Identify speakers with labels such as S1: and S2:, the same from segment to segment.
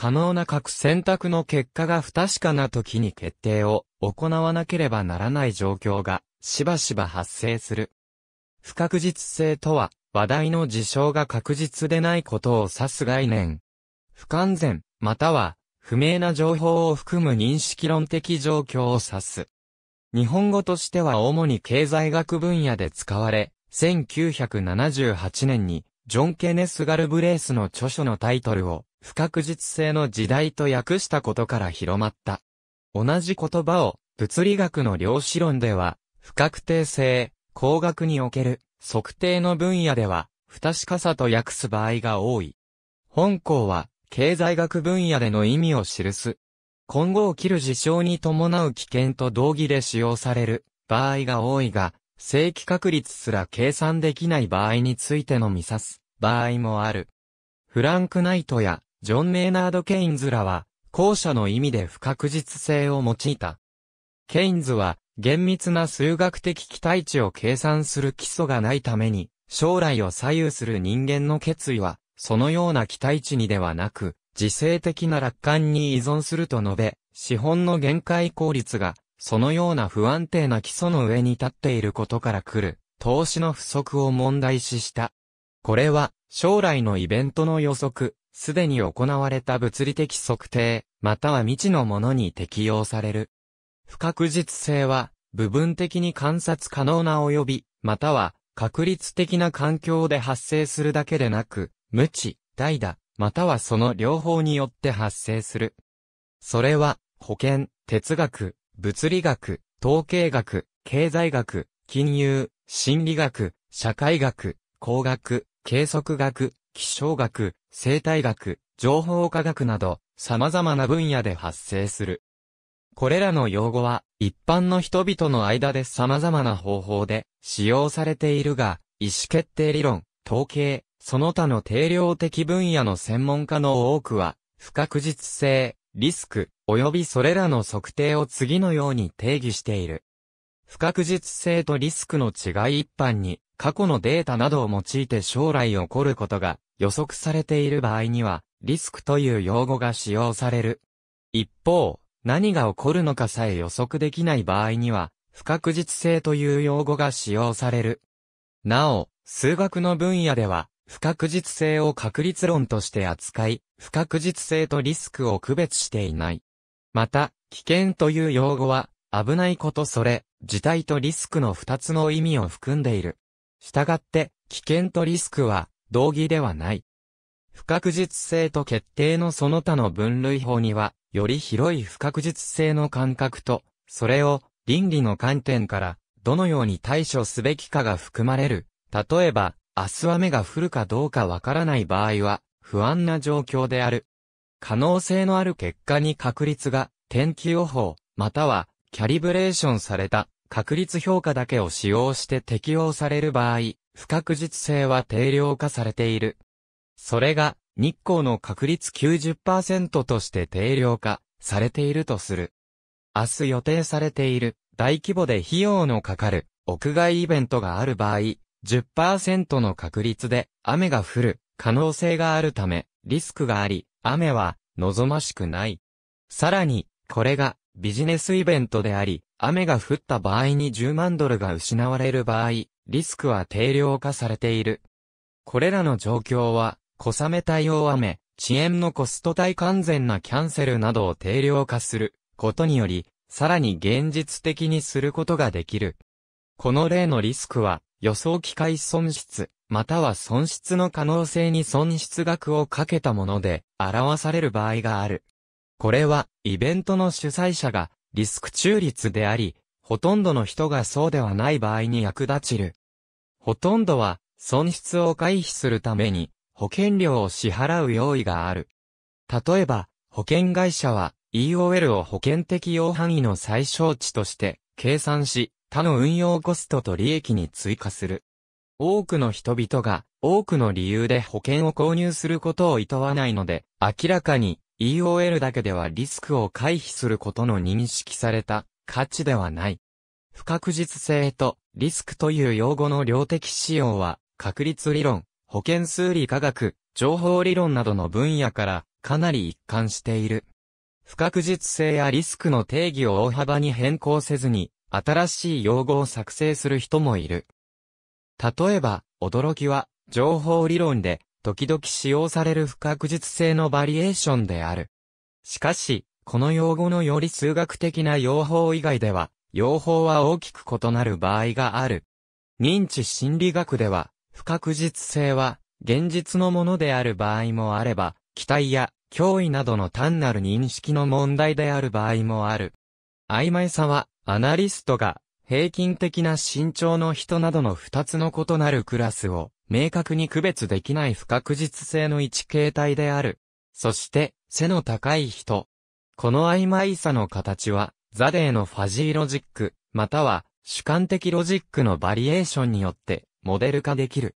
S1: 可能な各選択の結果が不確かな時に決定を行わなければならない状況がしばしば発生する。不確実性とは、話題の事象が確実でないことを指す概念。不完全、または、不明な情報を含む認識論的状況を指す。日本語としては主に経済学分野で使われ、1978年に、ジョン・ケネス・ガルブレースの著書のタイトルを、不確実性の時代と訳したことから広まった。同じ言葉を物理学の量子論では、不確定性、工学における測定の分野では、不確かさと訳す場合が多い。本校は、経済学分野での意味を記す。今後起きる事象に伴う危険と同義で使用される場合が多いが、正規確率すら計算できない場合についての見さす場合もある。フランク・ナイトやジョン・メイナード・ケインズらは、後者の意味で不確実性を用いた。ケインズは、厳密な数学的期待値を計算する基礎がないために、将来を左右する人間の決意は、そのような期待値にではなく、自制的な楽観に依存すると述べ、資本の限界効率が、そのような不安定な基礎の上に立っていることから来る、投資の不足を問題視した。これは、将来のイベントの予測、すでに行われた物理的測定、または未知のものに適用される。不確実性は、部分的に観察可能な及び、または、確率的な環境で発生するだけでなく、無知、代打、またはその両方によって発生する。それは、保険、哲学、物理学、統計学、経済学、金融、心理学、社会学、工学、計測学、気象学、生態学、情報科学など、様々な分野で発生する。これらの用語は、一般の人々の間で様々な方法で使用されているが、意思決定理論、統計、その他の定量的分野の専門家の多くは、不確実性、リスク、及びそれらの測定を次のように定義している。不確実性とリスクの違い一般に、過去のデータなどを用いて将来起こることが予測されている場合には、リスクという用語が使用される。一方、何が起こるのかさえ予測できない場合には、不確実性という用語が使用される。なお、数学の分野では、不確実性を確率論として扱い、不確実性とリスクを区別していない。また、危険という用語は、危ないことそれ、事態とリスクの二つの意味を含んでいる。したがって、危険とリスクは、同義ではない。不確実性と決定のその他の分類法には、より広い不確実性の感覚と、それを倫理の観点から、どのように対処すべきかが含まれる。例えば、明日雨が降るかどうかわからない場合は、不安な状況である。可能性のある結果に確率が、天気予報、または、キャリブレーションされた確率評価だけを使用して適用される場合、不確実性は定量化されている。それが、日光の確率90%として定量化されているとする。明日予定されている大規模で費用のかかる屋外イベントがある場合、10%の確率で雨が降る可能性があるためリスクがあり、雨は望ましくない。さらに、これがビジネスイベントであり、雨が降った場合に10万ドルが失われる場合、リスクは定量化されている。これらの状況は、小雨対応雨、遅延のコスト対完全なキャンセルなどを定量化することにより、さらに現実的にすることができる。この例のリスクは、予想機会損失、または損失の可能性に損失額をかけたもので、表される場合がある。これは、イベントの主催者が、リスク中立であり、ほとんどの人がそうではない場合に役立ちる。ほとんどは、損失を回避するために、保険料を支払う用意がある。例えば、保険会社は、EOL を保険適用範囲の最小値として、計算し、他の運用コストと利益に追加する。多くの人々が多くの理由で保険を購入することを厭わないので、明らかに EOL だけではリスクを回避することの認識された価値ではない。不確実性とリスクという用語の量的使用は、確率理論、保険数理科学、情報理論などの分野からかなり一貫している。不確実性やリスクの定義を大幅に変更せずに、新しい用語を作成する人もいる。例えば、驚きは、情報理論で、時々使用される不確実性のバリエーションである。しかし、この用語のより数学的な用法以外では、用法は大きく異なる場合がある。認知心理学では、不確実性は、現実のものである場合もあれば、期待や脅威などの単なる認識の問題である場合もある。曖昧さは、アナリストが、平均的な身長の人などの二つの異なるクラスを、明確に区別できない不確実性の一形態である。そして、背の高い人。この曖昧さの形は、ザデーのファジーロジック、または主観的ロジックのバリエーションによってモデル化できる。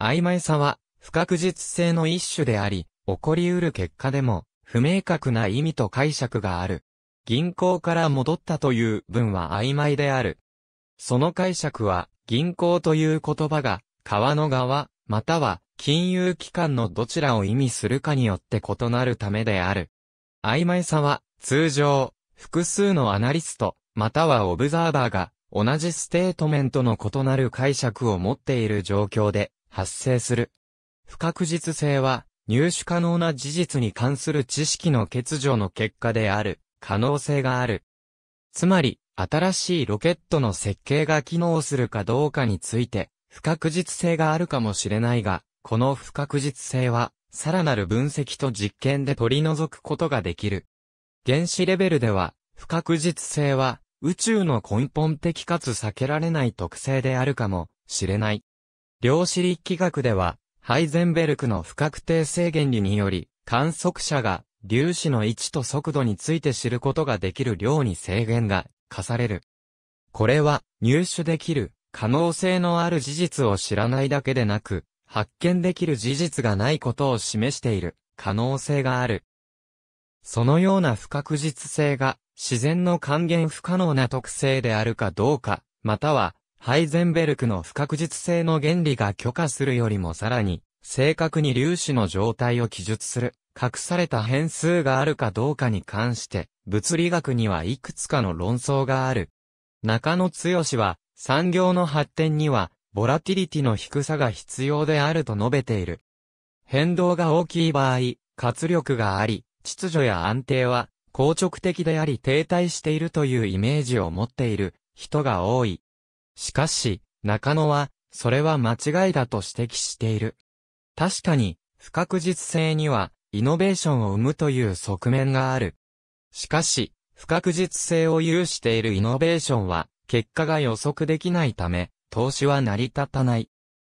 S1: 曖昧さは不確実性の一種であり、起こり得る結果でも不明確な意味と解釈がある。銀行から戻ったという文は曖昧である。その解釈は銀行という言葉が川の川、または金融機関のどちらを意味するかによって異なるためである。曖昧さは、通常、複数のアナリスト、またはオブザーバーが、同じステートメントの異なる解釈を持っている状況で発生する。不確実性は、入手可能な事実に関する知識の欠如の結果である、可能性がある。つまり、新しいロケットの設計が機能するかどうかについて、不確実性があるかもしれないが、この不確実性は、さらなる分析と実験で取り除くことができる。原子レベルでは、不確実性は、宇宙の根本的かつ避けられない特性であるかもしれない。量子力学では、ハイゼンベルクの不確定性原理により、観測者が粒子の位置と速度について知ることができる量に制限が課される。これは入手できる可能性のある事実を知らないだけでなく、発見できる事実がないことを示している可能性がある。そのような不確実性が自然の還元不可能な特性であるかどうか、またはハイゼンベルクの不確実性の原理が許可するよりもさらに正確に粒子の状態を記述する隠された変数があるかどうかに関して物理学にはいくつかの論争がある。中野剛は産業の発展には、ボラティリティの低さが必要であると述べている。変動が大きい場合、活力があり、秩序や安定は、硬直的であり停滞しているというイメージを持っている人が多い。しかし、中野は、それは間違いだと指摘している。確かに、不確実性には、イノベーションを生むという側面がある。しかし、不確実性を有しているイノベーションは、結果が予測できないため、投資は成り立たない。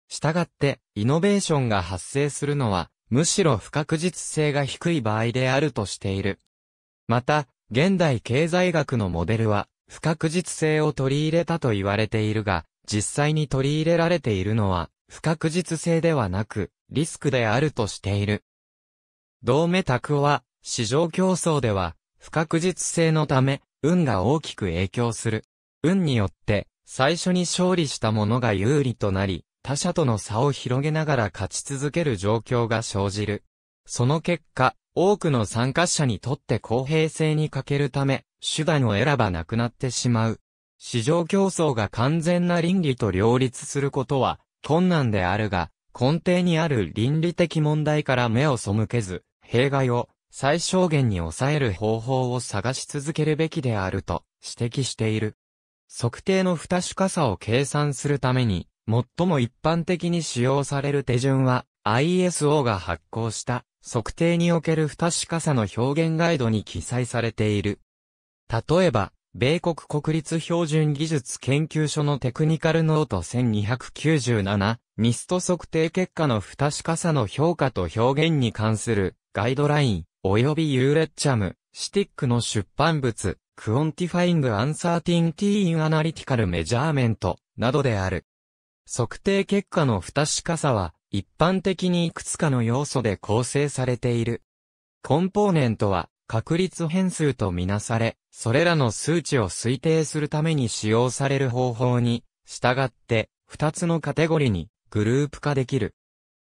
S1: したがって、イノベーションが発生するのは、むしろ不確実性が低い場合であるとしている。また、現代経済学のモデルは、不確実性を取り入れたと言われているが、実際に取り入れられているのは、不確実性ではなく、リスクであるとしている。同メタクは、市場競争では、不確実性のため、運が大きく影響する。運によって、最初に勝利した者が有利となり、他者との差を広げながら勝ち続ける状況が生じる。その結果、多くの参加者にとって公平性に欠けるため、手段を選ばなくなってしまう。市場競争が完全な倫理と両立することは困難であるが、根底にある倫理的問題から目を背けず、弊害を最小限に抑える方法を探し続けるべきであると指摘している。測定の不確かさを計算するために、最も一般的に使用される手順は、ISO が発行した測定における不確かさの表現ガイドに記載されている。例えば、米国国立標準技術研究所のテクニカルノート1297、ミスト測定結果の不確かさの評価と表現に関するガイドライン、及びユーレッチャム、シティックの出版物、クオンティファイング・アンサーティン・ティーン・アナリティカル・メジャーメント、などである。測定結果の不確かさは、一般的にいくつかの要素で構成されている。コンポーネントは、確率変数とみなされ、それらの数値を推定するために使用される方法に、従って、二つのカテゴリにグループ化できる。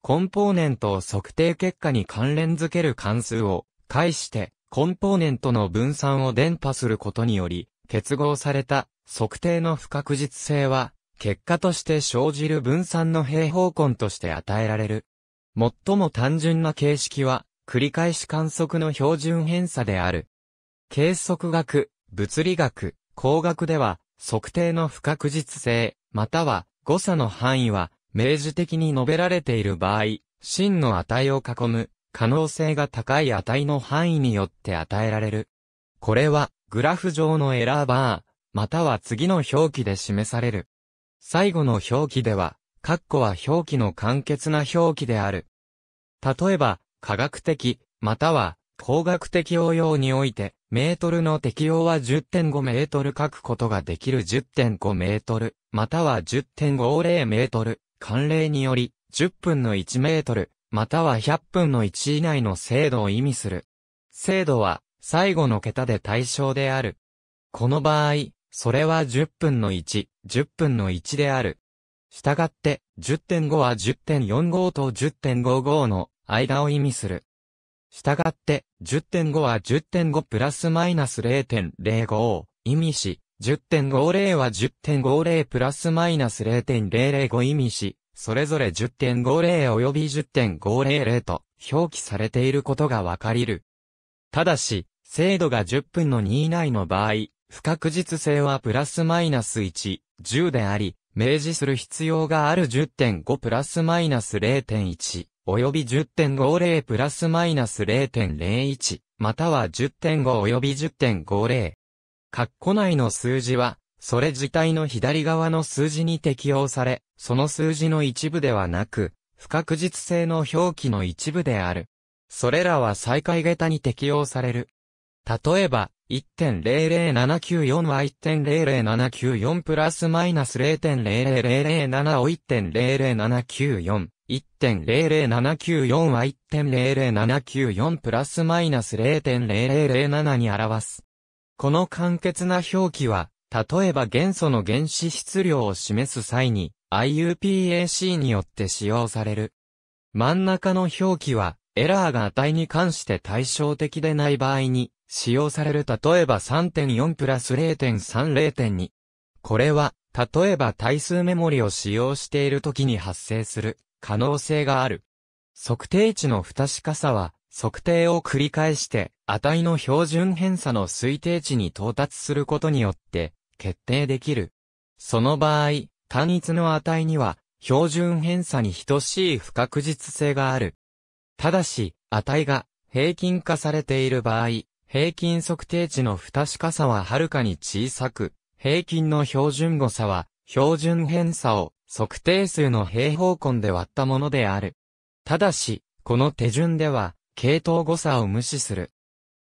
S1: コンポーネントを測定結果に関連づける関数を、介して、コンポーネントの分散を伝播することにより、結合された測定の不確実性は、結果として生じる分散の平方根として与えられる。最も単純な形式は、繰り返し観測の標準偏差である。計測学、物理学、工学では、測定の不確実性、または誤差の範囲は、明示的に述べられている場合、真の値を囲む可能性が高い値の範囲によって与えられる。これは、グラフ上のエラーバー、または次の表記で示される。最後の表記では、括弧は表記の簡潔な表記である。例えば、科学的、または、工学的応用において、メートルの適用は10.5メートル書くことができる10.5メートル、または10.50メートル、慣例により、10分の1メートル、または100分の1以内の精度を意味する。精度は、最後の桁で対象である。この場合、それは10分の1、10分の1である。したがって、10.5は10.45と10.55の間を意味する。したがって、10.5は10.5プラスマイナス0.05を意味し、10.50は10.50プラスマイナス0.005意味し、それぞれ10.50及び10.500と表記されていることがわかりる。ただし、精度が10分の2以内の場合、不確実性はプラスマイナス1、10であり、明示する必要がある10.5プラスマイナス0.1、及び10.50プラスマイナス0.01、または10.5及び10.50。括弧内の数字は、それ自体の左側の数字に適用され、その数字の一部ではなく、不確実性の表記の一部である。それらは再開下駄に適用される。例えば、1.00794は1.00794プラスマイナス0.00007を1.00794。1.00794は1.00794プラスマイナス0.0007に表す。この簡潔な表記は、例えば元素の原子質量を示す際に IUPAC によって使用される。真ん中の表記はエラーが値に関して対照的でない場合に使用される例えば3.4プラス0.30.2。これは例えば対数メモリを使用している時に発生する可能性がある。測定値の不確かさは測定を繰り返して値の標準偏差の推定値に到達することによって決定できる。その場合、単一の値には、標準偏差に等しい不確実性がある。ただし、値が平均化されている場合、平均測定値の不確かさははるかに小さく、平均の標準誤差は、標準偏差を測定数の平方根で割ったものである。ただし、この手順では、系統誤差を無視する。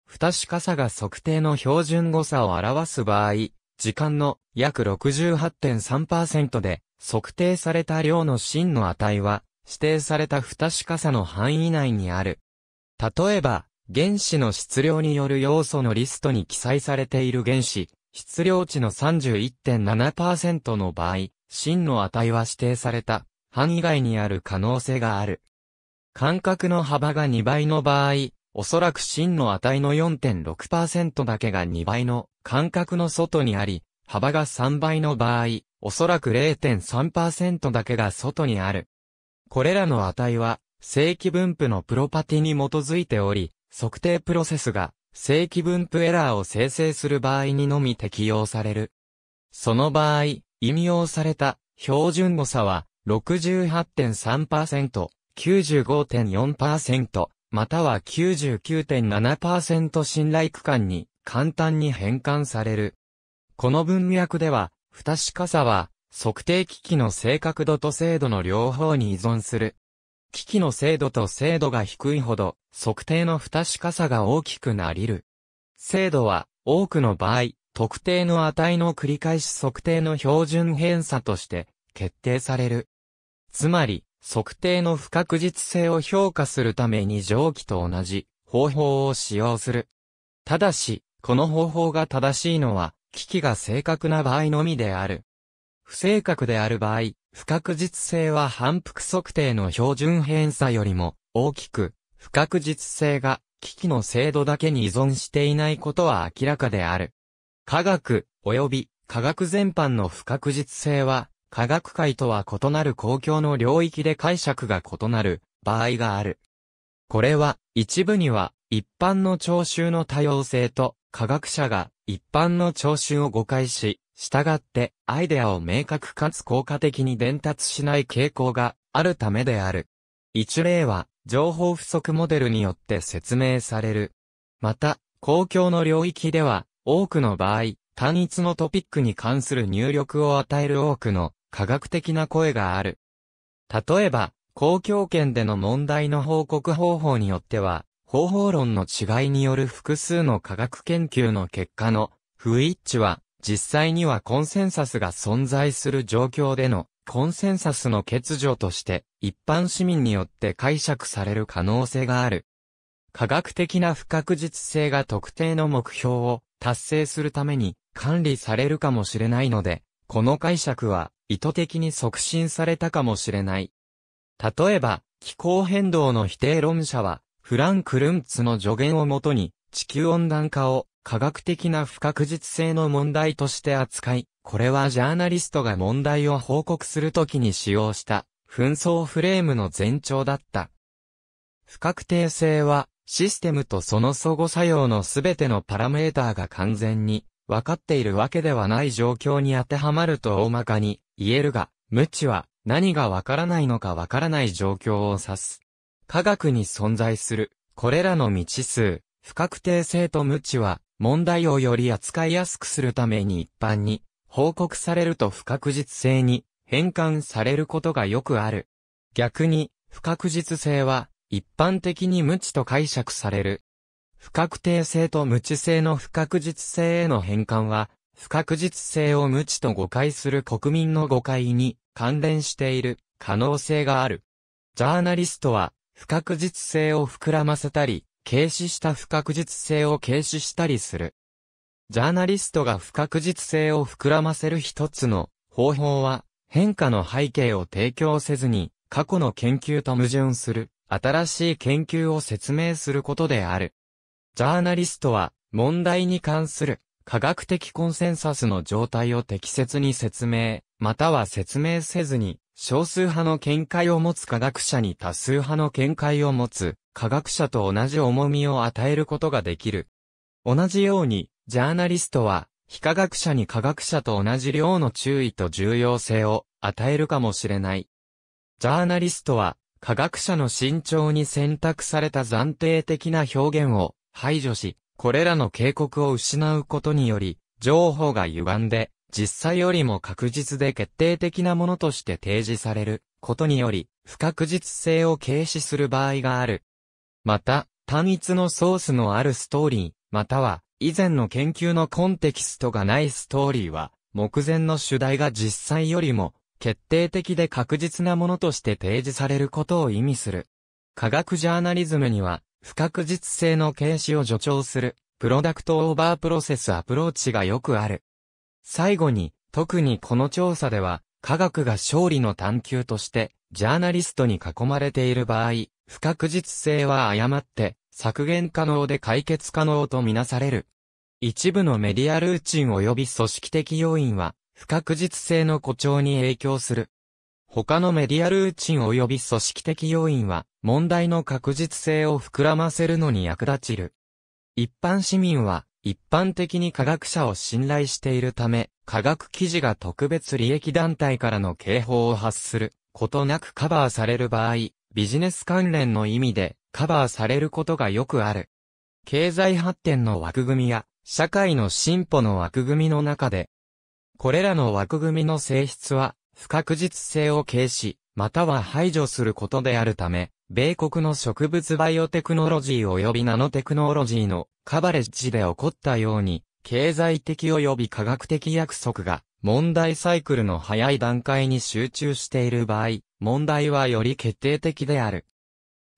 S1: 不確かさが測定の標準誤差を表す場合、時間の約68.3%で、測定された量の真の値は、指定された不確かさの範囲内にある。例えば、原子の質量による要素のリストに記載されている原子、質量値の31.7%の場合、真の値は指定された範囲外にある可能性がある。間隔の幅が2倍の場合、おそらく真の値の4.6%だけが2倍の間隔の外にあり、幅が3倍の場合、おそらく0.3%だけが外にある。これらの値は、正規分布のプロパティに基づいており、測定プロセスが正規分布エラーを生成する場合にのみ適用される。その場合、引用された標準誤差は68.3%、95.4%、または99.7%信頼区間に簡単に変換される。この文脈では、不確かさは、測定機器の正確度と精度の両方に依存する。機器の精度と精度が低いほど、測定の不確かさが大きくなりる。精度は、多くの場合、特定の値の繰り返し測定の標準偏差として、決定される。つまり、測定の不確実性を評価するために蒸気と同じ方法を使用する。ただし、この方法が正しいのは、機器が正確な場合のみである。不正確である場合、不確実性は反復測定の標準偏差よりも大きく、不確実性が機器の精度だけに依存していないことは明らかである。科学、及び科学全般の不確実性は科学界とは異なる公共の領域で解釈が異なる場合がある。これは、一部には、一般の聴衆の多様性と、科学者が一般の聴衆を誤解し、従ってアイデアを明確かつ効果的に伝達しない傾向があるためである。一例は、情報不足モデルによって説明される。また、公共の領域では、多くの場合、単一のトピックに関する入力を与える多くの科学的な声がある。例えば、公共圏での問題の報告方法によっては、方法論の違いによる複数の科学研究の結果の不一致は、実際にはコンセンサスが存在する状況でのコンセンサスの欠如として一般市民によって解釈される可能性がある。科学的な不確実性が特定の目標を達成するために管理されるかもしれないので、この解釈は意図的に促進されたかもしれない。例えば、気候変動の否定論者は、フランク・ルンツの助言をもとに、地球温暖化を科学的な不確実性の問題として扱い、これはジャーナリストが問題を報告するときに使用した紛争フレームの前兆だった。不確定性はシステムとその相互作用のすべてのパラメーターが完全に分かっているわけではない状況に当てはまると大まかに言えるが、無知は何がわからないのかわからない状況を指す。科学に存在する、これらの未知数、不確定性と無知は、問題をより扱いやすくするために一般に、報告されると不確実性に変換されることがよくある。逆に、不確実性は、一般的に無知と解釈される。不確定性と無知性の不確実性への変換は、不確実性を無知と誤解する国民の誤解に関連している可能性がある。ジャーナリストは不確実性を膨らませたり、軽視した不確実性を軽視したりする。ジャーナリストが不確実性を膨らませる一つの方法は、変化の背景を提供せずに、過去の研究と矛盾する、新しい研究を説明することである。ジャーナリストは、問題に関する科学的コンセンサスの状態を適切に説明、または説明せずに、少数派の見解を持つ科学者に多数派の見解を持つ、科学者と同じ重みを与えることができる。同じように、ジャーナリストは、非科学者に科学者と同じ量の注意と重要性を与えるかもしれない。ジャーナリストは、科学者の慎重に選択された暫定的な表現を排除し、これらの警告を失うことにより、情報が歪んで、実際よりも確実で決定的なものとして提示されることにより、不確実性を軽視する場合がある。また、単一のソースのあるストーリー、または、以前の研究のコンテキストがないストーリーは、目前の主題が実際よりも、決定的で確実なものとして提示されることを意味する。科学ジャーナリズムには、不確実性の軽視を助長する、プロダクトオーバープロセスアプローチがよくある。最後に、特にこの調査では、科学が勝利の探求として、ジャーナリストに囲まれている場合、不確実性は誤って、削減可能で解決可能とみなされる。一部のメディアルーチン及び組織的要因は、不確実性の誇張に影響する。他のメディアルーチン及び組織的要因は、問題の確実性を膨らませるのに役立ちる。一般市民は、一般的に科学者を信頼しているため、科学記事が特別利益団体からの警報を発することなくカバーされる場合、ビジネス関連の意味でカバーされることがよくある。経済発展の枠組みや社会の進歩の枠組みの中で、これらの枠組みの性質は不確実性を軽視、または排除することであるため、米国の植物バイオテクノロジー及びナノテクノロジーのカバレッジで起こったように、経済的及び科学的約束が問題サイクルの早い段階に集中している場合、問題はより決定的である。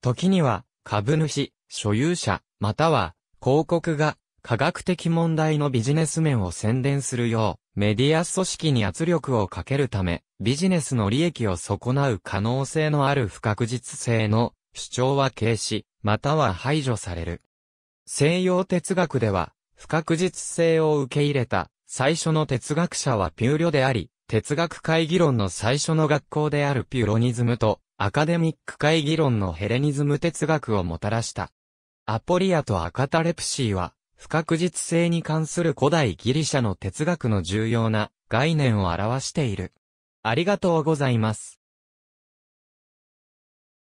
S1: 時には、株主、所有者、または、広告が科学的問題のビジネス面を宣伝するよう、メディア組織に圧力をかけるため、ビジネスの利益を損なう可能性のある不確実性の主張は軽視、または排除される。西洋哲学では、不確実性を受け入れた最初の哲学者はピューリョであり、哲学会議論の最初の学校であるピュロニズムと、アカデミック会議論のヘレニズム哲学をもたらした。アポリアとアカタレプシーは、不確実性に関する古代ギリシャの哲学の重要な概念を表している。ありがとうございます。